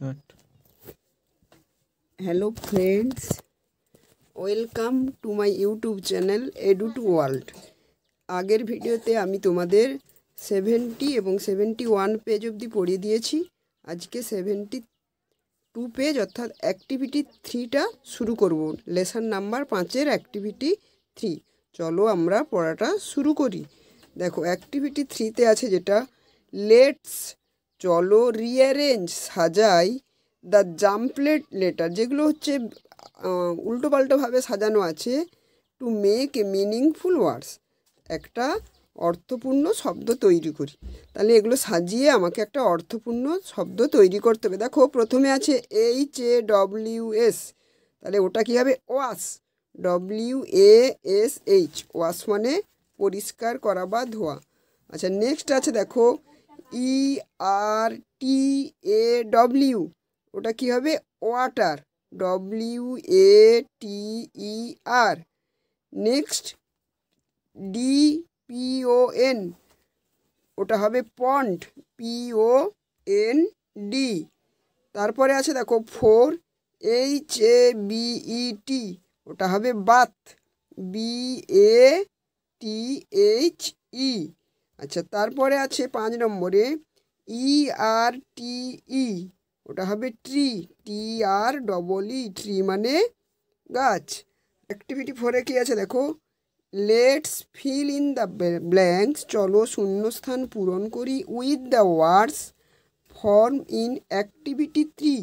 Start hello friends welcome to my YouTube channel Edu to world আগের ভিডিওতে আমি তোমাদের সেভেন্টি এবং সেভেন্টি ওয়ান পেজ অবধি পড়িয়ে দিয়েছি আজকে সেভেন্টি টু পেজ অর্থাৎ অ্যাক্টিভিটি থ্রিটা শুরু করব লেসন নাম্বার পাঁচের অ্যাক্টিভিটি থ্রি চলো আমরা পড়াটা শুরু করি দেখো অ্যাক্টিভিটি থ্রিতে আছে যেটা লেটস চলো রিঅ্যারেঞ্জ সাজাই দ্য জাম্পলেট লেটার যেগুলো হচ্ছে উল্টোপাল্টোভাবে সাজানো আছে to make a meaningful words একটা অর্থপূর্ণ শব্দ তৈরি করি তাহলে এগুলো সাজিয়ে আমাকে একটা অর্থপূর্ণ শব্দ তৈরি করতে হবে দেখো প্রথমে আছে এইচ এ ডব্লিউ এস তাহলে ওটা কী হবে wash W A S H wash মানে পরিষ্কার করা বা ধোয়া আচ্ছা নেক্সট আছে দেখো ই আর টি এ ডব্লিউ ওটা কি হবে water W A T E R next D P O N ওটা হবে পন্ড ও এন ডি তারপরে আছে দেখো four H A B T ওটা হবে bath B A T H E আচ্ছা তারপরে আছে পাঁচ নম্বরে ই আর টি ই ওটা হবে tree T R double E tree মানে গাছ অ্যাক্টিভিটি ফোরে কী আছে দেখো let's fill in the blanks চলো শূন্যস্থান পূরণ করি with the words from in activity three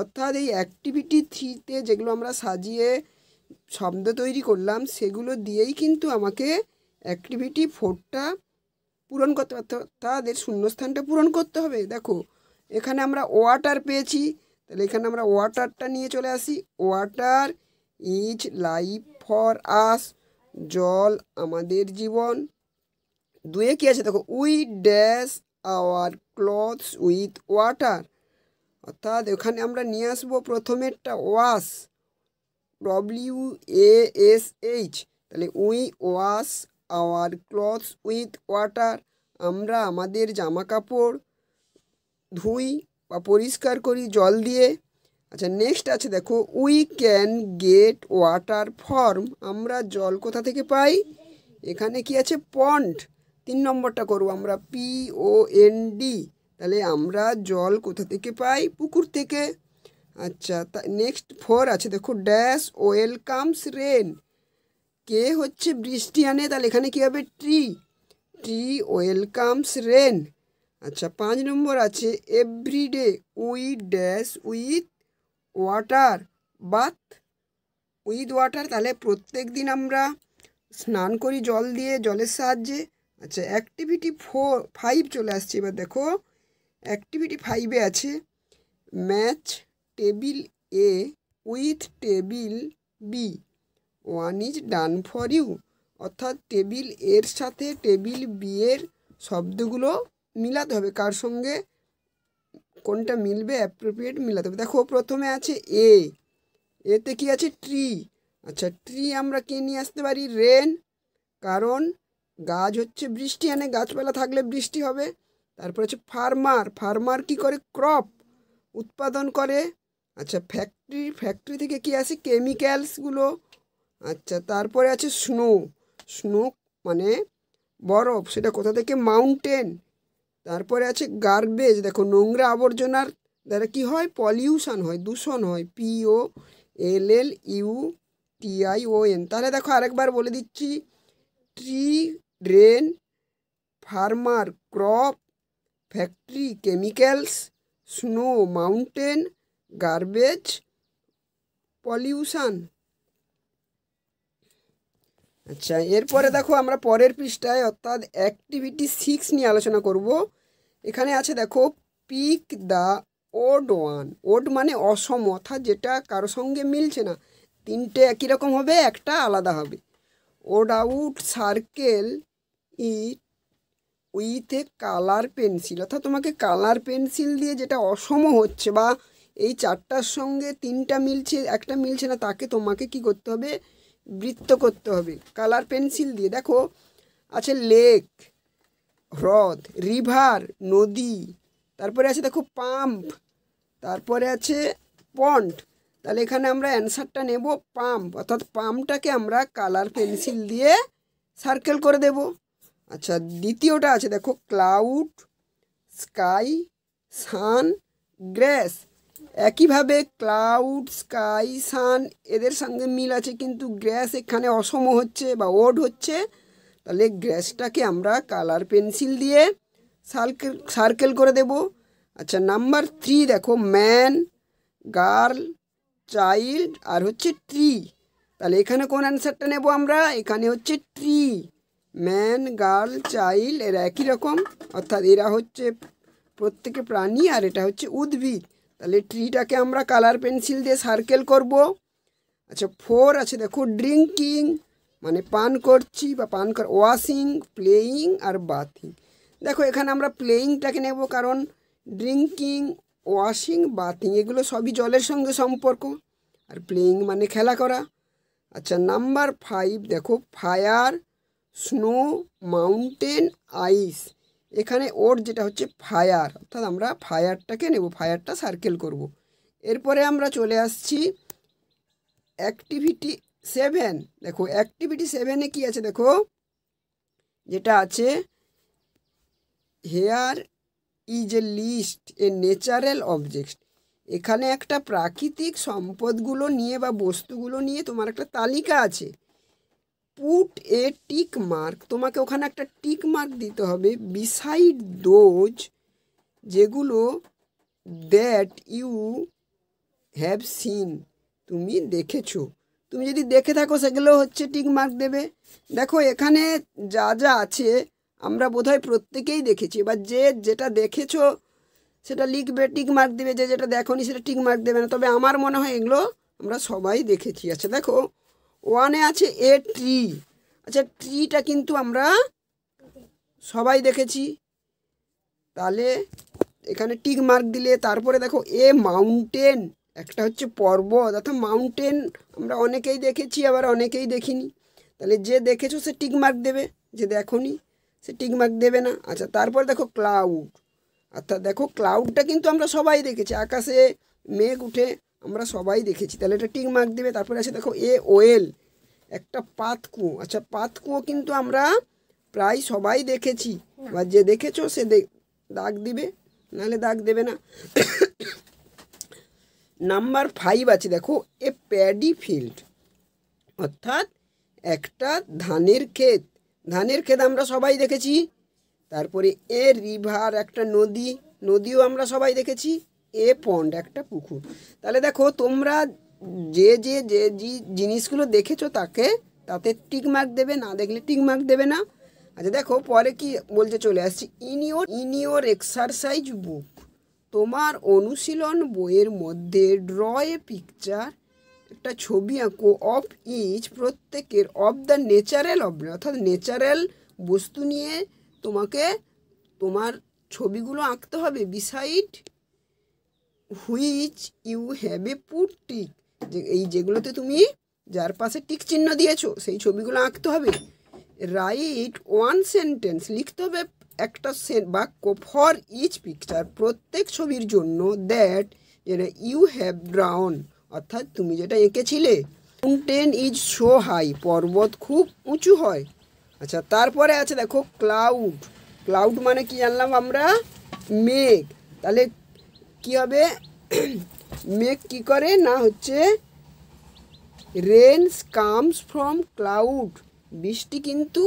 অর্থাৎ এই অ্যাক্টিভিটি থ্রিতে যেগুলো আমরা সাজিয়ে শব্দ তৈরি করলাম সেগুলো দিয়েই কিন্তু আমাকে অ্যাক্টিভিটি ফোরটা পূরণ করতে পারতে তাদের শূন্যস্থানটা পূরণ করতে হবে দেখো এখানে আমরা ওয়াটার পেয়েছি তাহলে এখানে আমরা ওয়াটারটা নিয়ে চলে আসি water is life for us জল আমাদের জীবন দুয়ে কী আছে দেখো we dash our clothes with water অর্থাৎ এখানে আমরা নিয়ে আসবো প্রথমেরটা wash W A S H তাহলে we wash our clothes with water আমরা আমাদের জামা কাপড় ধুই বা পরিষ্কার করি জল দিয়ে আচ্ছা নেক্সট আছে দেখো we can get water from আমরা জল কোথা থেকে পাই এখানে কি আছে পন্ড তিন নম্বরটা করবো আমরা পি ও এন ডি তাহলে আমরা জল কোথা থেকে পাই পুকুর থেকে আচ্ছা তা নেক্সট ফোর আছে দেখো ড্যাশ ওয়েলকামস রেন কে হচ্ছে বৃষ্টি আনে তাহলে এখানে কী হবে ট্রি ট্রি ওয়েলকামস রেন আচ্ছা পাঁচ নম্বর আছে everyday we dash with water bath with water তাহলে প্রত্যেক দিন আমরা স্নান করি জল দিয়ে জলের সাহায্যে আচ্ছা অ্যাক্টিভিটি ফোর ফাইভ চলে আসছে এবার দেখো অ্যাক্টিভিটি ফাইভে আছে match table A with table B one is done for you অর্থাৎ টেবিল এর সাথে টেবিল বিয়ের শব্দগুলো মিলাতে হবে কার সঙ্গে কোনটা মিলবে অ্যাপ্রোপ্রিয়েট মিলাতে হবে দেখো প্রথমে আছে এ এতে কি আছে ট্রি আচ্ছা ট্রি আমরা কে নিয়ে আসতে পারি রেন কারণ গাছ হচ্ছে বৃষ্টি আনে গাছপালা থাকলে বৃষ্টি হবে তারপর হচ্ছে ফার্মার ফার্মার কি করে ক্রপ উৎপাদন করে আচ্ছা ফ্যাক্টরি ফ্যাক্টরি থেকে কি আসে কেমিক্যালসগুলো আচ্ছা তারপরে আছে স্নো স্নো মানে বরফ সেটা কোথা থেকে মাউন্টেন তারপরে আছে গার্বেজ দেখো নোংরা আবর্জনার দ্বারা কি হয় পলিউশন হয় দূষণ হয় P O L L U T I O N তাহলে দেখো আরেকবার বলে দিচ্ছি tree drain farmer crop factory chemicals snow mountain garbage pollution আচ্ছা এরপরে দেখো আমরা পরের পৃষ্ঠায় অর্থাৎ অ্যাক্টিভিটি সিক্স নিয়ে আলোচনা করব এখানে আছে দেখো pick the odd one odd মানে অসম অর্থাৎ যেটা কারো সঙ্গে মিলছে না তিনটে একই রকম হবে একটা আলাদা হবে odd out circle it with a colour pencil অর্থাৎ তোমাকে কালার পেন্সিল দিয়ে যেটা অসম হচ্ছে বা এই চারটার সঙ্গে তিনটা মিলছে একটা মিলছে না তাকে তোমাকে কি করতে হবে বৃত্ত করতে হবে কালার পেন্সিল দিয়ে দেখো আছে লেক হ্রদ রিভার নদী তারপরে আছে দেখো পাম্প তারপরে আছে পন্ড তাহলে এখানে আমরা অ্যান্সারটা নেব পাম্প অর্থাৎ পাম্পটাকে আমরা কালার পেন্সিল দিয়ে সার্কেল করে দেব আচ্ছা দ্বিতীয়টা আছে দেখো ক্লাউড স্কাই সান গ্রেস একইভাবে ক্লাউড স্কাই সান এদের সঙ্গে মিল আছে কিন্তু গ্যাস এখানে অসম হচ্ছে বা ওড হচ্ছে তাহলে গ্যাসটাকে আমরা কালার পেন্সিল দিয়ে সার্কেল সার্কেল করে দেব আচ্ছা নাম্বার থ্রি দেখো ম্যান গার্ল চাইল্ড আর হচ্ছে ট্রি তাহলে এখানে কোন অ্যান্সারটা নেব আমরা এখানে হচ্ছে ট্রি ম্যান গার্ল চাইল্ড এরা একই রকম অর্থাৎ এরা হচ্ছে প্রত্যেকে প্রাণী আর এটা হচ্ছে উদ্ভিদ তাহলে ট্রিটাকে আমরা কালার পেন্সিল দিয়ে সার্কেল করব আচ্ছা ফোর আছে দেখো ড্রিঙ্কিং মানে পান করছি বা পান কর ওয়াশিং প্লেয়িং আর বাথিং দেখো এখানে আমরা প্লেয়িংটাকে নেব কারণ ড্রিঙ্কিং ওয়াশিং বাথিং এগুলো সবই জলের সঙ্গে সম্পর্ক আর প্লেয়িং মানে খেলা করা আচ্ছা নাম্বার ফাইভ দেখো ফায়ার স্নো মাউন্টেন আইস এখানে ওর যেটা হচ্ছে ফায়ার অর্থাৎ আমরা ফায়ারটাকে নেব ফায়ারটা সার্কেল করব। এরপরে আমরা চলে আসছি অ্যাক্টিভিটি সেভেন দেখো অ্যাক্টিভিটি সেভেনে কি আছে দেখো যেটা আছে here is a list a natural object এখানে একটা প্রাকৃতিক সম্পদগুলো নিয়ে বা বস্তুগুলো নিয়ে তোমার একটা তালিকা আছে পুট এ টিক মার্ক তোমাকে ওখানে একটা টিক মার্ক দিতে হবে বিসাইড দোজ যেগুলো দ্যাট ইউ হ্যাভ সিন তুমি দেখেছো তুমি যদি দেখে থাকো সেগুলো হচ্ছে টিক মার্ক দেবে দেখো এখানে যা যা আছে আমরা বোধহয় প্রত্যেকেই দেখেছি বা যে যেটা দেখেছো সেটা লিখবে টিক মার্ক দেবে যে যেটা দেখো নি সেটা টিক মার্ক দেবে না তবে আমার মনে হয় এগুলো আমরা সবাই দেখেছি আচ্ছা দেখো ওয়ানে আছে এ ট্রি আচ্ছা ট্রিটা কিন্তু আমরা সবাই দেখেছি তাহলে এখানে টিক মার্ক দিলে তারপরে দেখো এ মাউন্টেন একটা হচ্ছে পর্বত অর্থাৎ মাউন্টেন আমরা অনেকেই দেখেছি আবার অনেকেই দেখিনি তাহলে যে দেখেছো সে টিক মার্ক দেবে যে দেখনি সে টিক মার্ক দেবে না আচ্ছা তারপর দেখো ক্লাউড অর্থাৎ দেখো ক্লাউডটা কিন্তু আমরা সবাই দেখেছি আকাশে মেঘ উঠে আমরা সবাই দেখেছি তাহলে এটা টিক মার্ক দেবে তারপরে আছে দেখো এ ওয়েল একটা পাতকুয়ো আচ্ছা পাতকুয়ো কিন্তু আমরা প্রায় সবাই দেখেছি বা যে দেখেছো সে দাগ দিবে নাহলে দাগ দেবে না নাম্বার ফাইভ আছে দেখো এ প্যাডি ফিল্ড অর্থাৎ একটা ধানের ক্ষেত ধানের ক্ষেত আমরা সবাই দেখেছি তারপরে এ রিভার একটা নদী নদীও আমরা সবাই দেখেছি এ পন্ড একটা পুকুর তাহলে দেখো তোমরা যে যে যে জিনিসগুলো দেখেছো তাকে তাতে টিক মার্ক দেবে না দেখলে টিক মার্ক দেবে না আচ্ছা দেখো পরে কি বলতে চলে আসছি in your in your exercise book তোমার অনুশীলন বইয়ের মধ্যে ড্র এ পিকচার একটা ছবি আঁকো অফ ইচ প্রত্যেকের অফ দ্য নেচারাল অব অর্থাৎ নেচারাল বস্তু নিয়ে তোমাকে তোমার ছবিগুলো আঁকতে হবে beside which you have a put tick যে এই যেগুলোতে তুমি যার পাশে টিক চিহ্ন দিয়েছো সেই ছবিগুলো আঁকতে হবে রাইট ওয়ান সেন্টেন্স লিখতে হবে একটা বাক্য ফর ইচ পিকচার প্রত্যেক ছবির জন্য দ্যাট যেটা ইউ হ্যাভ ড্রাউন অর্থাৎ তুমি যেটা এঁকেছিলে মাউন্টেন ইজ শো হাই পর্বত খুব উঁচু হয় আচ্ছা তারপরে আছে দেখো ক্লাউড ক্লাউড মানে কি জানলাম আমরা মেঘ তাহলে কি হবে মেঘ কি করে না হচ্ছে রেনস কামস ফ্রম ক্লাউড বৃষ্টি কিন্তু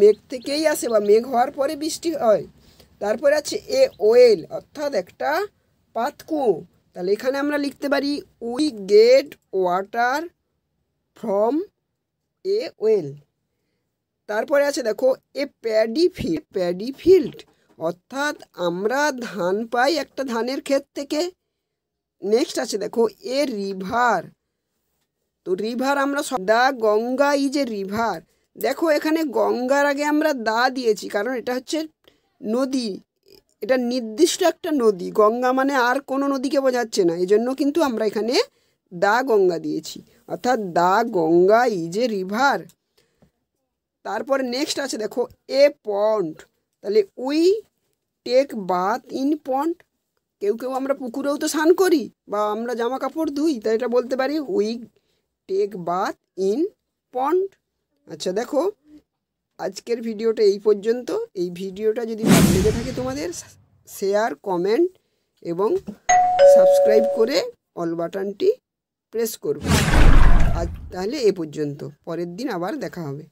মেঘ থেকেই আসে বা মেঘ হওয়ার পরে বৃষ্টি হয় তারপরে আছে এ ওয়েল অর্থাৎ একটা পাতকুঁয়ো তাহলে এখানে আমরা লিখতে পারি we get water from a well তারপরে আছে দেখো a paddy field paddy field অর্থাৎ আমরা ধান পাই একটা ধানের ক্ষেত থেকে নেক্সট আছে দেখো এ রিভার তো রিভার আমরা the Ganga is a river দেখো এখানে গঙ্গার আগে আমরা দা দিয়েছি কারণ এটা হচ্ছে নদী এটা নির্দিষ্ট একটা নদী গঙ্গা মানে আর কোনো নদীকে বোঝাচ্ছে না এই জন্য কিন্তু আমরা এখানে দা গঙ্গা দিয়েছি অর্থাৎ the Ganga is a river তারপর নেক্সট আছে দেখো এ পন্ড তাহলে we take bath in pond কেউ কেউ আমরা পুকুরেও তো স্নান করি বা আমরা জামা কাপড় ধুই তাই এটা বলতে পারি we take bath in pond আচ্ছা দেখো আজকের ভিডিওটা এই পর্যন্ত এই ভিডিওটা যদি লেগে থাকে তোমাদের শেয়ার কমেন্ট এবং সাবস্ক্রাইব করে অল বাটনটি প্রেস করবো আজ তাহলে এ পর্যন্ত পরের দিন আবার দেখা হবে